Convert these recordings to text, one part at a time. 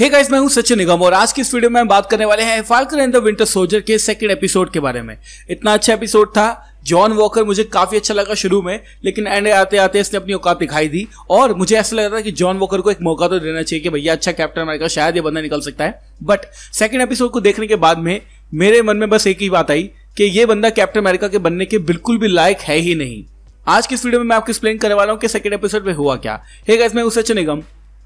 hey guys मैं हूं सचिन निगम और आज की इस वीडियो में हम बात करने वाले हैं Falcon and the Winter Soldier के सेकंड एपिसोड के बारे में इतना अच्छा एपिसोड था जॉन वॉकर मुझे काफी अच्छा लगा शुरू में लेकिन एंड आते आते इसने अपनी औकात दिखाई दी और मुझे ऐसा लग रहा था कि जॉन वॉकर को एक मौका तो देना चाहिए कि भैया अच्छा कैप्टन अमेरिका शायद ये बंदा निकल सकता है बट सेकेंड एपिसोड को देखने के बाद में मेरे मन में बस एक ही बात आई कि ये बंदा कैप्टन अमेरिका के बनने के बिल्कुल भी लायक है ही नहीं आज की इस वीडियो में मैं आपको एक्सप्लेन करने वाला हूँ कि सेकंड एपिसोड में हुआ क्या है hey मैं Nigam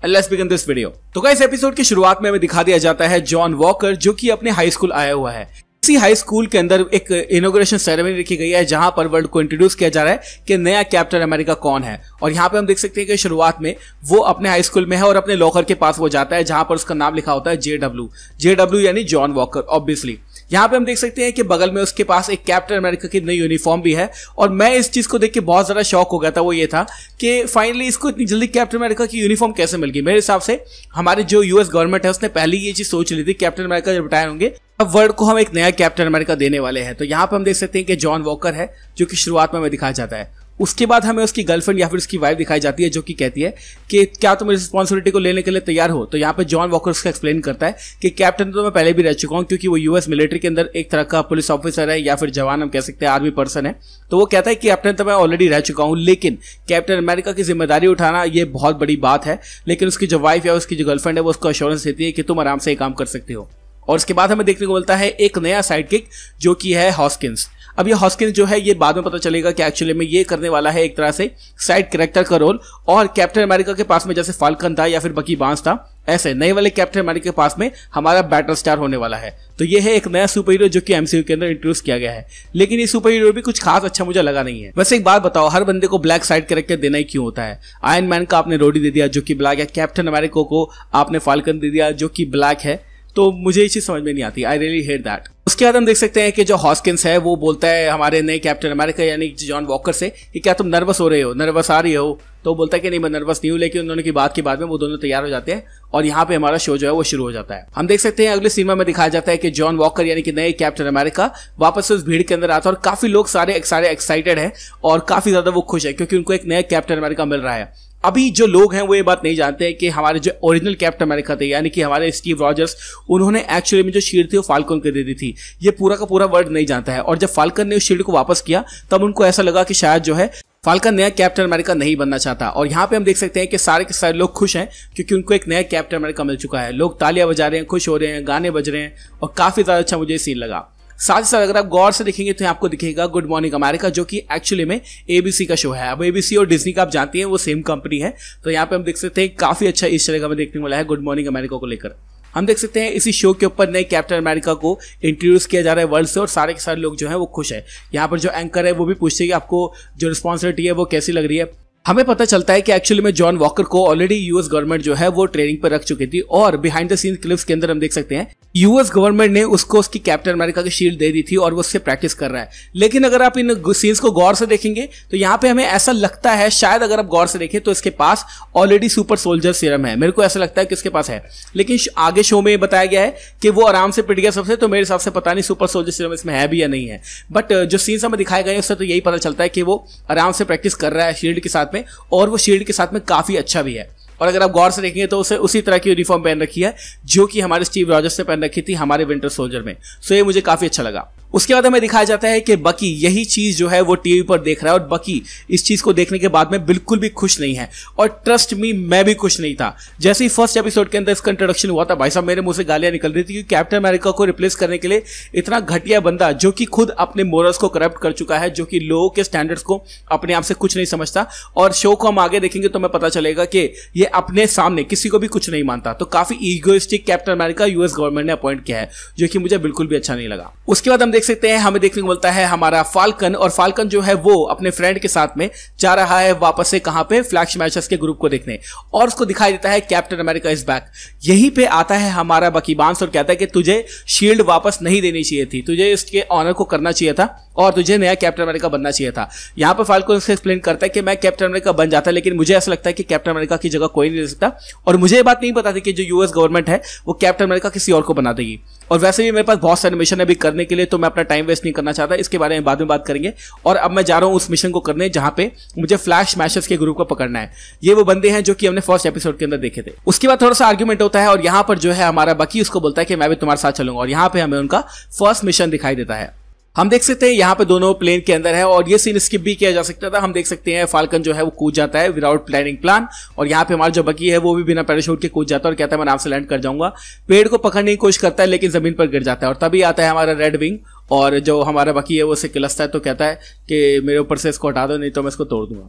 let's begin this video तो इस एपिसोड की शुरुआत में हमें दिखा दिया जाता है जॉन वॉकर जो कि अपने हाई स्कूल आया हुआ है इसी हाई स्कूल के अंदर एक इनोग्रेशन सेरेमनी रखी गई है जहां पर वर्ल्ड को इंट्रोड्यूस किया जा रहा है कि नया कैप्टन अमेरिका कौन है और यहाँ पे हम देख सकते हैं कि शुरुआत में वो अपने हाई स्कूल में है और अपने लॉकर के पास वो जाता है जहां पर उसका नाम लिखा होता है जे डब्ल्यू यानी जॉन वॉकर ऑब्वियसली यहाँ पे हम देख सकते हैं कि बगल में उसके पास एक कैप्टन अमेरिका की नई यूनिफॉर्म भी है और मैं इस चीज को देख के बहुत ज्यादा शौक हो गया था वो ये था कि फाइनली इसको इतनी जल्दी कैप्टन अमेरिका की यूनिफॉर्म कैसे मिल गई मेरे हिसाब से हमारे जो यूएस गवर्नमेंट है उसने पहले ये चीज सोच ली थी कैप्टन अमेरिका जब रिटायर होंगे अब वर्ल्ड को हम एक नया कैप्टन अमेरिका देने वाले हैं तो यहाँ पर हम देख सकते हैं कि जॉन वॉकर है जो कि शुरुआत में हमें दिखाया जाता है उसके बाद हमें उसकी गर्लफ्रेंड या फिर उसकी वाइफ दिखाई जाती है जो कि कहती है कि क्या तुम इस रिस्पॉन्सिबिलिटी को लेने के लिए तैयार हो तो यहाँ पर जॉन वॉकर उसका एक्सप्लेन करता है कि कैप्टन तो मैं पहले भी रह चुका हूँ क्योंकि वो यूएस मिलिट्री के अंदर एक तरह का पुलिस ऑफिसर है या फिर जवान हम कह सकते हैं आर्मी पर्सन है तो वो कहता है कि कैप्टन तो मैं ऑलरेडी रह चुका हूँ लेकिन कैप्टन अमेरिका की जिम्मेदारी उठाना ये बहुत बड़ी बात है लेकिन उसकी जो वाइफ या उसकी जो गर्लफ्रेंड है वो उसको अश्योरेंस देती है कि तुम आराम से ये काम कर सकते हो और उसके बाद हमें देखने को मिलता है एक नया साइड किक जो कि है हॉस्किंस अब ये हॉस्किन जो है ये बाद में पता चलेगा कि एक्चुअली में ये करने वाला है एक तरह से साइड कैरेक्टर का रोल और कैप्टन अमेरिका के पास में जैसे फाल्कन था या फिर बकी बांस था ऐसे नए वाले कैप्टन अमेरिका के पास में हमारा बैटल स्टार होने वाला है तो ये है एक नया सुपर हीरो जो कि एमसीयू के अंदर इंट्रोड्यूस किया गया है लेकिन ये सुपर हीरो भी कुछ खास अच्छा मुझे लगा नहीं है वैसे एक बात बताओ हर बंदे को ब्लैक साइड कैरेक्टर देना ही क्यों होता है आयन मैन का आपने रोडी दे दिया जो कि ब्लैक है कैप्टन अमेरिका को आपने फाल्कन दे दिया जो कि ब्लैक है तो मुझे ये चीज़ समझ में नहीं आती आई रियली हेट दैट उसके बाद हम देख सकते हैं कि जो हॉस्किंस है वो बोलता है हमारे नए कैप्टन अमेरिका यानी जॉन वॉकर से कि क्या तुम नर्वस हो रहे हो नर्वस आ रही हो तो बोलता है कि नहीं मैं नर्वस नहीं हूँ लेकिन उन्होंने की बात के बाद में वो दोनों तैयार हो जाते हैं और यहाँ पे हमारा शो जो है वो शुरू हो जाता है हम देख सकते हैं अगले सिनेमा में दिखाया जाता है कि जॉन वॉकर यानी कि नए कैप्टन अमेरिका वापस से उस भीड़ के अंदर आता है और काफी लोग सारे सारे एक्साइटेड है और काफी ज्यादा वो खुश है क्योंकि उनको एक नया कैप्टन अमेरिका मिल रहा है अभी जो लोग हैं वो ये बात नहीं जानते हैं कि हमारे जो ओरिजिनल कैप्टन अमेरिका थे यानी कि हमारे स्टीव रॉजर्स उन्होंने एक्चुअली में जो शील्ड थी वो फाल्कन को दे दी थी ये पूरा का पूरा वर्ड नहीं जानता है और जब फाल्कन ने उस शील्ड को वापस किया तब उनको ऐसा लगा कि शायद जो है फाल्कन नया कैप्टन अमेरिका नहीं बनना चाहता और यहाँ पे हम देख सकते हैं कि सारे के सारे लोग खुश हैं क्योंकि उनको एक नया कैप्टन अमेरिका मिल चुका है लोग तालियां बजा रहे हैं खुश हो रहे हैं गाने बज रहे हैं और काफ़ी ज़्यादा अच्छा मुझे सीन लगा साथ ही साथ अगर आप गौर से देखेंगे तो आपको दिखेगा गुड मॉर्निंग अमेरिका जो कि एक्चुअली में एबीसी का शो है अब एबीसी और डिज्नी का आप जानती हैं वो सेम कंपनी है तो यहाँ पे हम देख सकते हैं काफी अच्छा इस तरह का देखने वाला है गुड मॉर्निंग अमेरिका को लेकर हम देख सकते हैं इसी शो के ऊपर नए कैप्टन अमेरिका को इंट्रोड्यूस किया जा रहा है वर्ल्ड से और सारे के सारे लोग जो है वो खुश है यहाँ पर जो एंकर है वो भी पूछते हैं कि आपको जो रिस्पॉन्सिबिलिटी है वो कैसी लग रही है हमें पता चलता है कि एक्चुअली में जॉन वॉकर को ऑलरेडी यूएस गवर्नमेंट जो है वो ट्रेनिंग पर रख चुकी थी और बिहाइंड द सीन क्लिप्स के अंदर हम देख सकते हैं यूएस गवर्नमेंट ने उसको उसकी कैप्टन अमेरिका की शील्ड दे दी थी और वो उससे प्रैक्टिस कर रहा है लेकिन अगर आप इन सीन्स को गौर से देखेंगे तो यहाँ पे हमें ऐसा लगता है शायद अगर आप गौर से देखें तो इसके पास ऑलरेडी सुपर सोल्जर सीरम है मेरे को ऐसा लगता है कि इसके पास है लेकिन आगे शो में बताया गया है कि वो आराम से पिट गया सबसे तो मेरे हिसाब से पता नहीं सुपर सोल्जर सीरम इसमें है भी या नहीं है बट जो सीन्स हमें दिखाए गए उससे तो यही पता चलता है कि वो आराम से प्रैक्टिस कर रहा है शील्ड के साथ में और वो शील्ड के साथ में काफ़ी अच्छा भी है और अगर आप गौर से देखेंगे तो उसे उसी तरह की यूनिफॉर्म पहन रखी है जो कि हमारे स्टीव रॉजर्स ने पहन रखी थी हमारे विंटर सोल्जर में सो ये मुझे काफ़ी अच्छा लगा उसके बाद हमें दिखाया जाता है कि बकी यही चीज जो है वो टीवी पर देख रहा है और बकी इस चीज को देखने के बाद में बिल्कुल भी खुश नहीं है और ट्रस्ट मी मैं भी खुश नहीं था जैसे ही फर्स्ट एपिसोड के अंदर इसका इंट्रोडक्शन हुआ था भाई साहब मेरे मुंह से गालियां निकल रही थी क्योंकि कैप्टन अमेरिका को रिप्लेस करने के लिए इतना घटिया बंदा जो कि खुद अपने मोरल्स को करप्ट कर चुका है जो कि लोगों के स्टैंडर्ड्स को अपने आप से कुछ नहीं समझता और शो को हम आगे देखेंगे तो हमें पता चलेगा कि ये अपने सामने किसी को भी कुछ नहीं मानता तो काफी egoistic Captain America US government ने अपॉइंट किया है जो कि मुझे बिल्कुल भी अच्छा नहीं लगा उसके बाद हम देख सकते हैं हमें देखने को मिलता है हमारा फाल्कन और फाल्कन जो है वो अपने फ्रेंड के साथ में जा रहा है वापस से कहां पे फ्लैश मैचेस के ग्रुप को देखने और उसको दिखाई देता है कैप्टन अमेरिका इज बैक यहीं पे आता है हमारा बकीबांस और कहता है कि तुझे शील्ड वापस नहीं देनी चाहिए थी तुझे इसके ऑनर को करना चाहिए था और तुझे नया कैप्टन अमेरिका बनना चाहिए था यहाँ पर फाल्को उसे एक्सप्लेन करता है कि मैं कैप्टन अमेरिका बन जाता लेकिन मुझे ऐसा लगता है कि कैप्टन अमेरिका की जगह कोई नहीं ले सकता और मुझे ये बात नहीं पता थी कि जो यूएस गवर्नमेंट है वो कैप्टन अमेरिका किसी और को बना देगी और वैसे भी मेरे पास बहुत सारे मिशन अभी करने के लिए तो मैं अपना टाइम वेस्ट नहीं करना चाहता इसके बारे में बाद में बात करेंगे और अब मैं जा रहा हूँ उस मिशन को करने जहाँ पे मुझे फ्लैश मैशेस के ग्रुप को पकड़ना है ये वो बंदे हैं जो कि हमने फर्स्ट एपिसोड के अंदर देखे थे उसके बाद थोड़ा सा आर्ग्यूमेंट होता है और यहाँ पर जो है हमारा बाकी उसको बोलता है कि मैं भी तुम्हारे साथ चलूंगा और यहाँ पे हमें उनका फर्स्ट मिशन दिखाई देता है हम देख सकते हैं यहाँ पे दोनों प्लेन के अंदर है और ये सीन स्किप भी किया जा सकता था हम देख सकते हैं फाल्कन जो है वो कूद जाता है विदाउट प्लानिंग प्लान और यहाँ पे हमारा जो बकी है वो भी बिना पैराशूट के कूद जाता है और कहता है मैं आराम से लैंड कर जाऊंगा पेड़ को पकड़ने की कोशिश करता है लेकिन जमीन पर गिर जाता है और तभी आता है हमारा रेड विंग और जो हमारा बकी है वो उसे किलसता है तो कहता है कि मेरे ऊपर से इसको हटा दो नहीं तो मैं इसको तोड़ दूंगा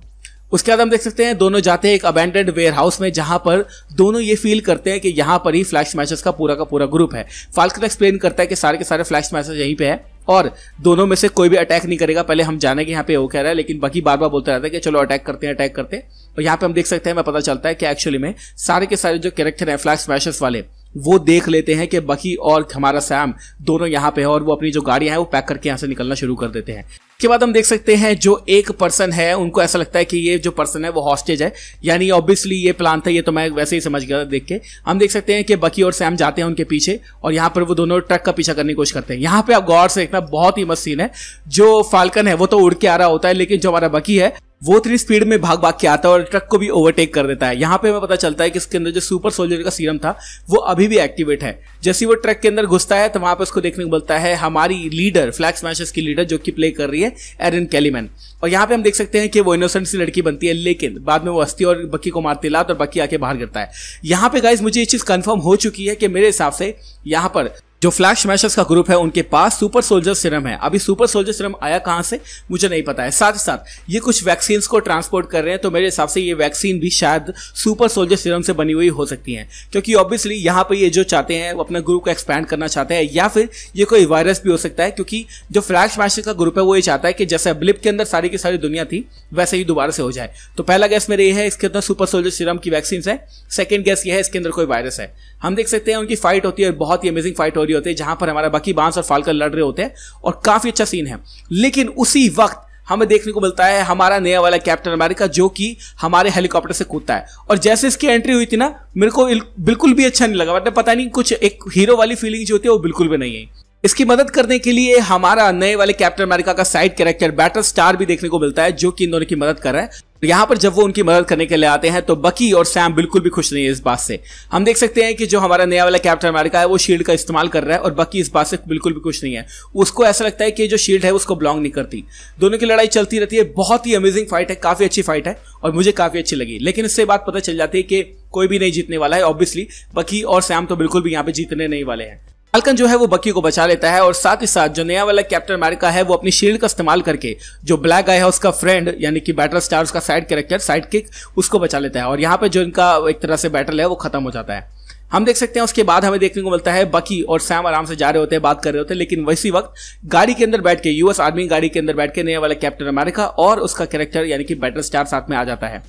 उसके बाद हम देख सकते हैं दोनों जाते हैं एक अबेंडेड वेयर हाउस में जहां पर दोनों ये फील करते हैं कि यहां पर ही फ्लैश मैचेस का पूरा का पूरा ग्रुप है फाल्कन एक्सप्लेन करता है कि सारे के सारे फ्लैश मैचेस यहीं पे है और दोनों में से कोई भी अटैक नहीं करेगा पहले हम जाने के यहाँ पे वो कह रहा है लेकिन बाकी बार बार बोलता रहता है कि चलो अटैक करते हैं अटैक करते हैं और यहाँ पे हम देख सकते हैं मैं पता चलता है कि एक्चुअली में सारे के सारे जो कैरेक्टर हैं फ्लैश स्मैशर्स वाले वो देख लेते हैं कि बकी और हमारा सैम दोनों यहाँ पे है और वो अपनी जो गाड़ियां हैं वो पैक करके यहाँ से निकलना शुरू कर देते हैं उसके बाद हम देख सकते हैं जो एक पर्सन है उनको ऐसा लगता है कि ये जो पर्सन है वो हॉस्टेज है यानी ऑब्वियसली ये प्लान था ये तो मैं वैसे ही समझ गया देख के हम देख सकते हैं कि बकी और सैम जाते हैं उनके पीछे और यहाँ पर वो दोनों ट्रक का पीछा करने की कोशिश करते हैं यहाँ पे आप गौर से देखना बहुत ही मस्त सीन है जो फाल्कन है वो तो उड़ के आ रहा होता है लेकिन जो हमारा बकी है वो थ्री स्पीड में भाग भाग के आता है और ट्रक को भी ओवरटेक कर देता है यहाँ पे हमें पता चलता है कि इसके अंदर जो सुपर सोल्जर का सीरम था वो अभी भी एक्टिवेट है जैसे वो ट्रक के अंदर घुसता है तो वहां पे उसको देखने को मिलता है हमारी लीडर फ्लैग स्मैशेस की लीडर जो कि प्ले कर रही है हैं एरन कैलीमैन और यहाँ पे हम देख सकते हैं कि वो इनोसेंट सी लड़की बनती है लेकिन बाद में वो अस्थि और बक्की को मारती लात और बक्की आके बाहर गिरता है यहाँ पे गाइज मुझे ये चीज़ कन्फर्म हो चुकी है कि मेरे हिसाब से यहाँ पर जो फ्लैश मैशर्स का ग्रुप है उनके पास सुपर सोल्जर सिरम है अभी सुपर सोल्जर सिरम आया कहाँ से मुझे नहीं पता है साथ ही साथ ये कुछ वैक्सीन को ट्रांसपोर्ट कर रहे हैं तो मेरे हिसाब से ये वैक्सीन भी शायद सुपर सोल्जर सिरम से बनी हुई हो सकती है क्योंकि ऑब्वियसली यहाँ पर ये जो चाहते हैं वो अपने ग्रुप को एक्सपैंड करना चाहते हैं या फिर ये कोई वायरस भी हो सकता है क्योंकि जो फ्लैश मैशर्स का ग्रुप है वो ये चाहता है कि जैसे ब्लिप के अंदर सारी की सारी दुनिया थी वैसे ही दोबारा से हो जाए तो पहला गैस मेरा ये है इसके अंदर सुपर सोल्जर सिरम की वैक्सीन है सेकेंड गैस ये है इसके अंदर कोई वायरस है हम देख सकते हैं उनकी फाइट होती है बहुत ही अमेजिंग फाइट हो रही रहे होते हैं जहां पर हमारा बाकी बांस और फालकर लड़ रहे होते हैं और काफी अच्छा सीन है लेकिन उसी वक्त हमें देखने को मिलता है हमारा नया वाला कैप्टन अमेरिका जो कि हमारे हेलीकॉप्टर से कूदता है और जैसे इसकी एंट्री हुई थी ना मेरे को बिल्कुल भी अच्छा नहीं लगा मतलब पता नहीं कुछ एक हीरो वाली फीलिंग जो होती है वो बिल्कुल भी नहीं है इसकी मदद करने के लिए हमारा नए वाले कैप्टन अमेरिका का साइड कैरेक्टर बैटल स्टार भी देखने को मिलता है जो कि इन दोनों की मदद कर रहा है यहाँ पर जब वो उनकी मदद करने के लिए आते हैं तो बकी और सैम बिल्कुल भी खुश नहीं है इस बात से हम देख सकते हैं कि जो हमारा नया वाला कैप्टन अमेरिका है वो शील्ड का इस्तेमाल कर रहा है और बकी इस बात से बिल्कुल भी खुश नहीं है उसको ऐसा लगता है कि जो शील्ड है उसको बिलोंग नहीं करती दोनों की लड़ाई चलती रहती है बहुत ही अमेजिंग फाइट है काफी अच्छी फाइट है और मुझे काफी अच्छी लगी लेकिन इससे बात पता चल जाती है कि कोई भी नहीं जीतने वाला है ऑब्वियसली बकी और सैम तो बिल्कुल भी यहाँ पे जीतने नहीं वाले हैं फाल्कन जो है वो बकी को बचा लेता है और साथ ही साथ जो नया वाला कैप्टन अमेरिका है वो अपनी शील्ड का इस्तेमाल करके जो ब्लैक आई है उसका फ्रेंड यानी कि बैटल स्टार उसका साइड कैरेक्टर साइड किक उसको बचा लेता है और यहाँ पे जो इनका एक तरह से बैटल है वो खत्म हो जाता है हम देख सकते हैं उसके बाद हमें देखने को मिलता है बकी और सैम आराम से जा रहे होते हैं बात कर रहे होते हैं लेकिन वैसी वक्त गाड़ी के अंदर बैठ के यूएस आर्मी गाड़ी के अंदर बैठ के नया वाला कैप्टन अमेरिका और उसका कैरेक्टर यानी कि बैटल स्टार साथ में आ जाता है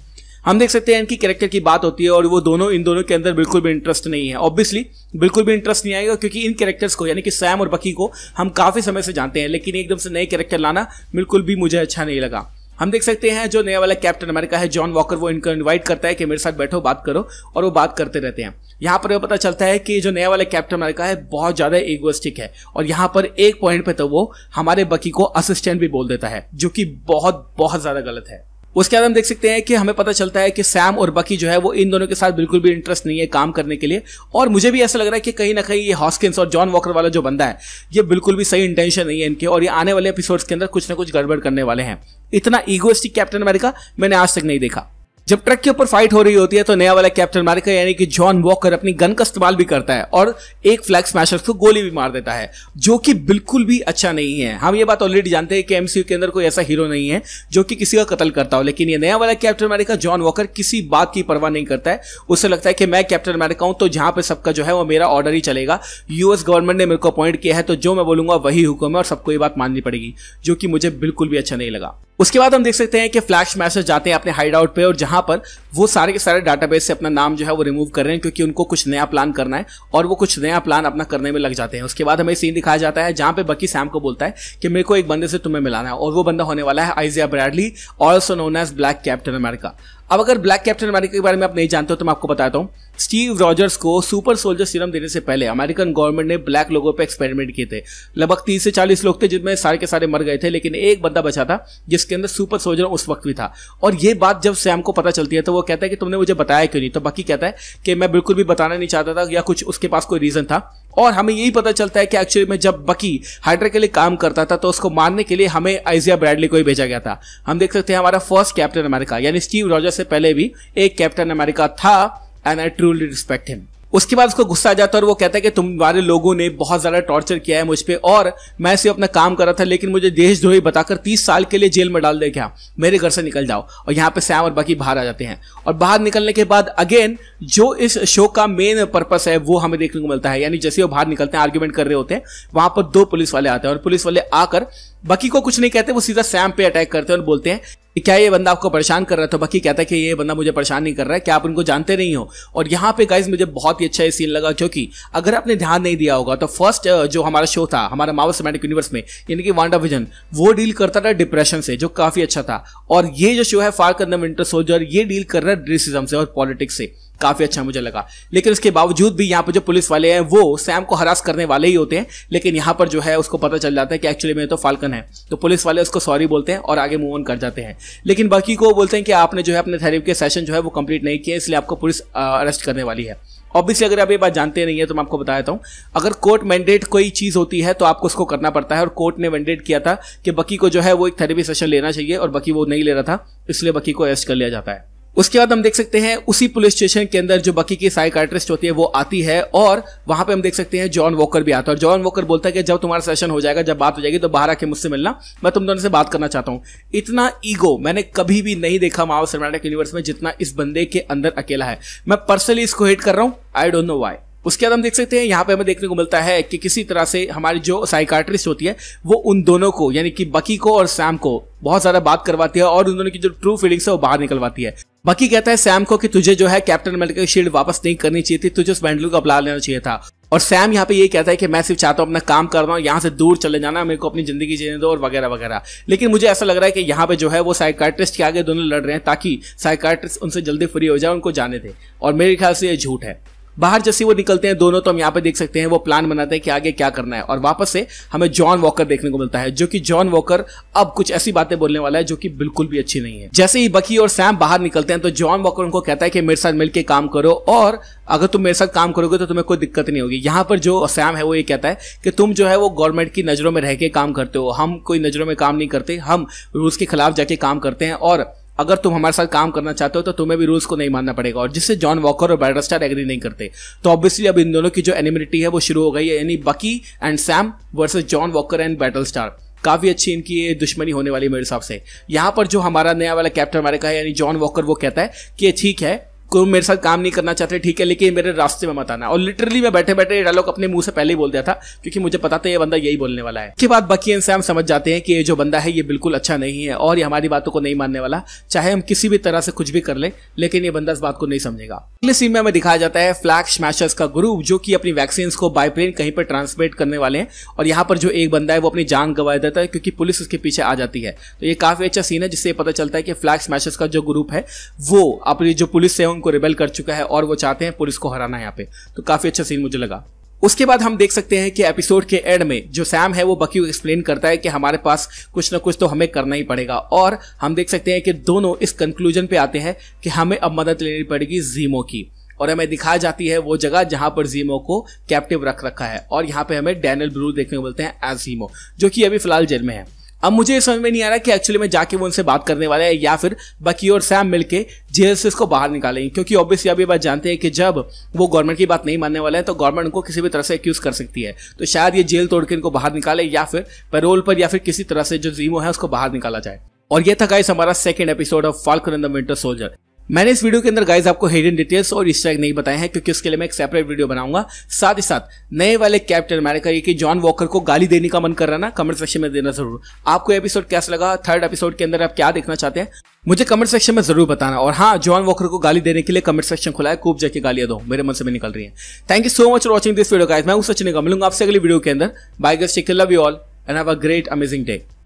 हम देख सकते हैं इनकी कैरेक्टर की बात होती है और वो दोनों इन दोनों के अंदर बिल्कुल भी इंटरेस्ट नहीं है ऑब्वियसली बिल्कुल भी इंटरेस्ट नहीं आएगा क्योंकि इन कैरेक्टर्स को यानी कि सैम और बकी को हम काफ़ी समय से जानते हैं लेकिन एकदम से नए कैरेक्टर लाना बिल्कुल भी मुझे अच्छा नहीं लगा हम देख सकते हैं जो नया वाला कैप्टन अमेरिका है जॉन वॉकर वो इनको इन्वाइट करता है कि मेरे साथ बैठो बात करो और वो बात करते रहते हैं यहाँ पर पता चलता है कि जो नया वाला कैप्टन अमेरिका है बहुत ज़्यादा एगोस्टिक है और यहाँ पर एक पॉइंट पे तो वो हमारे बकी को असिस्टेंट भी बोल देता है जो कि बहुत बहुत ज़्यादा गलत है उसके बाद हम देख सकते हैं कि हमें पता चलता है कि सैम और बकी जो है वो इन दोनों के साथ बिल्कुल भी इंटरेस्ट नहीं है काम करने के लिए और मुझे भी ऐसा लग रहा है कि कहीं ना कहीं ये हॉस्किंस और जॉन वॉकर वाला जो बंदा है ये बिल्कुल भी सही इंटेंशन नहीं है इनके और ये आने वाले एपिसोड्स के अंदर कुछ ना कुछ गड़बड़ करने वाले हैं इतना ईगोस्टिक कैप्टन अमेरिका मैंने आज तक नहीं देखा जब ट्रक के ऊपर फाइट हो रही होती है तो नया वाला कैप्टन अमेरिका यानी कि जॉन वॉकर अपनी गन का इस्तेमाल भी करता है और एक फ्लैग स्मैशर को गोली भी मार देता है जो कि बिल्कुल भी अच्छा नहीं है हम ये बात ऑलरेडी जानते हैं कि एमसीयू के अंदर कोई ऐसा हीरो नहीं है जो कि किसी का कत्ल करता हो लेकिन ये नया वाला कैप्टन अमेरिका जॉन वॉकर किसी बात की परवाह नहीं करता है उसे लगता है कि मैं कैप्टन अमेरिका हूं तो जहां पर सबका जो है वो मेरा ऑर्डर ही चलेगा यूएस गवर्नमेंट ने मेरे को अपॉइंट किया है तो जो मैं बोलूंगा वही हुक्म है और सबको ये बात माननी पड़ेगी जो कि मुझे बिल्कुल भी अच्छा नहीं लगा उसके बाद हम देख सकते हैं कि फ्लैश मैसेज जाते हैं अपने हाइड आउट पर और जहां पर वो सारे के सारे डाटाबेस से अपना नाम जो है वो रिमूव कर रहे हैं क्योंकि उनको कुछ नया प्लान करना है और वो कुछ नया प्लान अपना करने में लग जाते हैं उसके बाद हमें सीन दिखाया जाता है जहां पे बकी सैम को बोलता है कि मेरे को एक बंदे से तुम्हें मिलाना है और वो बंदा होने वाला है Isaiah Bradley also known as black Captain America अब अगर ब्लैक कैप्टन अमेरिका के बारे में आप नहीं जानते हो तो मैं आपको बताता हूँ स्टीव रॉजर्स को सुपर सोल्जर सीरम देने से पहले अमेरिकन गवर्नमेंट ने ब्लैक लोगों पर एक्सपेरिमेंट किए थे लगभग तीस से चालीस लोग थे जिनमें सारे के सारे मर गए थे लेकिन एक बंदा बचा था जिसके अंदर सुपर सोल्जर उस वक्त भी था और ये बात जब सैम को पता चलती है तो वो कहता है कि तुमने मुझे बताया क्यों नहीं तो बाकी कहता है कि मैं बिल्कुल भी बताना नहीं चाहता था या कुछ उसके पास कोई रीजन था और हमें यही पता चलता है कि एक्चुअली में जब बकी हाइड्रा के लिए काम करता था तो उसको मारने के लिए हमें आइजिया ब्रैडली को ही भेजा गया था हम देख सकते हैं हमारा फर्स्ट कैप्टन अमेरिका यानी स्टीव रॉजर से पहले भी एक कैप्टन अमेरिका था and I truly respect him उसके बाद उसको गुस्सा आ जाता है और वो कहता है कि तुम्हारे लोगों ने बहुत ज़्यादा टॉर्चर किया है मुझ पर और मैं सिर्फ अपना काम कर रहा था लेकिन मुझे देशद्रोही बताकर तीस साल के लिए जेल में डाल दे क्या मेरे घर से निकल जाओ और यहाँ पे सैम और बाकी बाहर आ जाते हैं और बाहर निकलने के बाद अगेन जो इस शो का मेन पर्पस है वो हमें देखने को मिलता है यानी जैसे वो बाहर निकलते हैं आर्ग्यूमेंट कर रहे होते हैं वहां पर दो पुलिस वाले आते हैं और पुलिस वाले आकर बकी को कुछ नहीं कहते वो सीधा सैम पे अटैक करते हैं और बोलते हैं कि क्या ये बंदा आपको परेशान कर रहा था तो बाकी कहता है कि ये बंदा मुझे परेशान नहीं कर रहा है क्या आप उनको जानते नहीं हो और यहाँ पे गाइज मुझे बहुत ही अच्छा ये सीन लगा क्योंकि अगर आपने ध्यान नहीं दिया होगा तो फर्स्ट जो हमारा शो था हमारा मावल सिमेटिक यूनिवर्स में यानी कि वांडा विजन वो डील करता था डिप्रेशन से जो काफ़ी अच्छा था और ये जो शो है फार करना विंटर सोल्जर ये डील कर रहा है ड्रेसिज्म से और पॉलिटिक्स से काफी अच्छा मुझे लगा लेकिन उसके बावजूद भी यहाँ पर जो पुलिस वाले हैं वो सैम को हरास करने वाले ही होते हैं लेकिन यहाँ पर जो है उसको पता चल जाता है कि एक्चुअली में तो फाल्कन है तो पुलिस वाले उसको सॉरी बोलते हैं और आगे मूव ऑन कर जाते हैं लेकिन बाकी को बोलते हैं कि आपने जो है अपने थेरेपी के सेशन जो है वो कंप्लीट नहीं किया इसलिए आपको पुलिस अरेस्ट करने वाली है ऑब्वियसली अगर आप ये बात जानते नहीं है तो मैं आपको बता देता हूँ अगर कोर्ट मैंडेट कोई चीज़ होती है तो आपको उसको करना पड़ता है और कोर्ट ने मैंडेट किया था कि बकी को जो है वो एक थेरेपी सेशन लेना चाहिए और बकी वो नहीं ले रहा था इसलिए बकी को अरेस्ट कर लिया जाता है उसके बाद हम देख सकते हैं उसी पुलिस स्टेशन के अंदर जो बकी की साइकाट्रिस्ट होती है वो आती है और वहां पे हम देख सकते हैं जॉन वॉकर भी आता है और जॉन वॉकर बोलता है कि जब तुम्हारा सेशन हो जाएगा जब बात हो जाएगी तो बाहर आके मुझसे मिलना मैं तुम दोनों से बात करना चाहता हूँ इतना ईगो मैंने कभी भी नहीं देखा माओ सिनेमाटिक यूनिवर्स में जितना इस बंदे के अंदर अकेला है मैं पर्सनली इसको हेट कर रहा हूँ आई डोंट नो वाई उसके बाद हम देख सकते हैं यहाँ पे हमें देखने को मिलता है कि किसी तरह से हमारी जो साइकाट्रिस्ट होती है वो उन दोनों को यानी कि बकी को और सैम को बहुत ज़्यादा बात करवाती है और उन दोनों की जो ट्रू फीलिंग्स है वो बाहर निकलवाती है बाकी कहता है सैम को कि तुझे जो है कैप्टन अमेरिका की शील्ड वापस नहीं करनी चाहिए थी तुझे उस बैंडलू को अपना लेना चाहिए था और सैम यहाँ पे ये कहता है कि मैं सिर्फ चाहता हूँ अपना काम कर रहा हूँ यहाँ से दूर चले जाना मेरे को अपनी जिंदगी जीने दो और वगैरह वगैरह लेकिन मुझे ऐसा लग रहा है कि यहाँ पे जो है वो साइकाट्रिस्ट के आगे दोनों लड़ रहे हैं ताकि साइकाट्रिस्ट उनसे जल्दी फ्री हो जाए उनको जाने दे और मेरे ख्याल से ये झूठ है बाहर जैसे वो निकलते हैं दोनों तो हम यहाँ पे देख सकते हैं वो प्लान बनाते हैं कि आगे क्या करना है और वापस से हमें जॉन वॉकर देखने को मिलता है जो कि जॉन वॉकर अब कुछ ऐसी बातें बोलने वाला है जो कि बिल्कुल भी अच्छी नहीं है जैसे ही बकी और सैम बाहर निकलते हैं तो जॉन वॉकर उनको कहता है कि मेरे साथ मिलकर काम करो और अगर तुम मेरे साथ काम करोगे तो तुम्हें कोई दिक्कत नहीं होगी यहाँ पर जो सैम है वो ये कहता है कि तुम जो है वो गवर्नमेंट की नज़रों में रह के काम करते हो हम कोई नज़रों में काम नहीं करते हम रूस के खिलाफ जाके काम करते हैं और अगर तुम हमारे साथ काम करना चाहते हो तो तुम्हें भी रूल्स को नहीं मानना पड़ेगा और जिससे जॉन वॉकर और बैटर स्टार एग्री नहीं करते तो ऑब्वियसली अब इन दोनों की जो एनिमिटी है वो शुरू हो गई है यानी Bucky and Sam versus John Walker and Battlestar काफ़ी अच्छी इनकी ये दुश्मनी होने वाली है मेरे हिसाब से यहाँ पर जो हमारा नया वाला कैप्टन अमेरिका है यानी जॉन वॉकर वो कहता है कि ठीक है को मेरे साथ काम नहीं करना चाहते ठीक है लेकिन मेरे रास्ते में मत आना और लिटरली मैं बैठे बैठे डायलॉग अपने मुंह से पहले ही बोल दिया था क्योंकि मुझे पता था ये बंदा यही बोलने वाला है इसके बाद बाकी इनसे हम समझ जाते हैं कि ये जो बंदा है ये बिल्कुल अच्छा नहीं है और ये हमारी बातों को नहीं मानने वाला चाहे हम किसी भी तरह से कुछ भी कर ले, लेकिन ये बंदा इस बात को नहीं समझेगा अगले सीन में हमें दिखाया जाता है फ्लैग स्मैशर्स का ग्रुप जो कि अपनी वैक्सीन को बायप्लेन कहीं पर ट्रांसमिट करने वाले हैं और यहाँ पर जो एक बंदा है वो अपनी जान गंवा देता है क्योंकि पुलिस उसके पीछे आ जाती है तो ये काफी अच्छा सीन है जिससे पता चलता है कि फ्लैग स्मैशर्स का जो ग्रुप है वो अपनी जो पुलिस से को रिबेल कर चुका है और वो चाहते हैं पुलिस को हराना यहाँ पे तो काफी अच्छा सीन मुझे लगा उसके बाद हम देख सकते हैं कि एपिसोड के एंड में जो सैम है वो बकी को एक्सप्लेन करता है कि हमारे पास कुछ ना कुछ तो हमें करना ही पड़ेगा और हम देख सकते हैं कि दोनों इस कंक्लूजन पे आते हैं कि हमें अब मदद लेनी पड़ेगी जीमो की और हमें दिखाई जाती है वो जगह जहां पर जीमो को कैप्टिव रख रखा है और यहाँ पे हमें डैनियल ब्रू देखने को मिलते हैं एज जीमो जो कि अभी फिलहाल जेल में है अब मुझे समझ में नहीं आ रहा कि एक्चुअली में जाके वो उनसे बात करने वाले हैं या फिर बकी और सैम मिलके जेल से इसको बाहर निकालेंगे क्योंकि ऑब्वियसली अभी ये बात जानते हैं कि जब वो गवर्नमेंट की बात नहीं मानने वाले हैं तो गवर्नमेंट उनको किसी भी तरह से एक्यूज कर सकती है तो शायद ये जेल तोड़ के इनको बाहर निकाले या फिर पेरोल पर या फिर किसी तरह से जो जीमो है उसको बाहर निकाला जाए और ये था गाइस हमारा second episode of Falcon in the Winter Soldier मैंने इस वीडियो के अंदर गाइज आपको हिडन डिटेल्स और इस्टैग नहीं बताए हैं क्योंकि उसके लिए मैं एक सेपरेट वीडियो बनाऊंगा साथ ही साथ नए वाले कैप्टन अमेरिका ये कि जॉन वॉकर को गाली देने का मन कर रहा ना कमेंट सेक्शन में देना जरूर आपको एपिसोड कैसा लगा थर्ड एपिसोड के अंदर आप क्या देखना चाहते हैं मुझे कमेंट सेक्शन में जरूर बताना और हाँ जॉन वॉकर को गाली देने के लिए कमेंट सेक्शन खुला है खूब जाके गालियां दो मेरे मन से भी निकल रही है thank you so much for watching this video guys मैं उस सचिन का मिलूंगा आपसे अगली वीडियो के अंदर bye guys love you all and have a great amazing day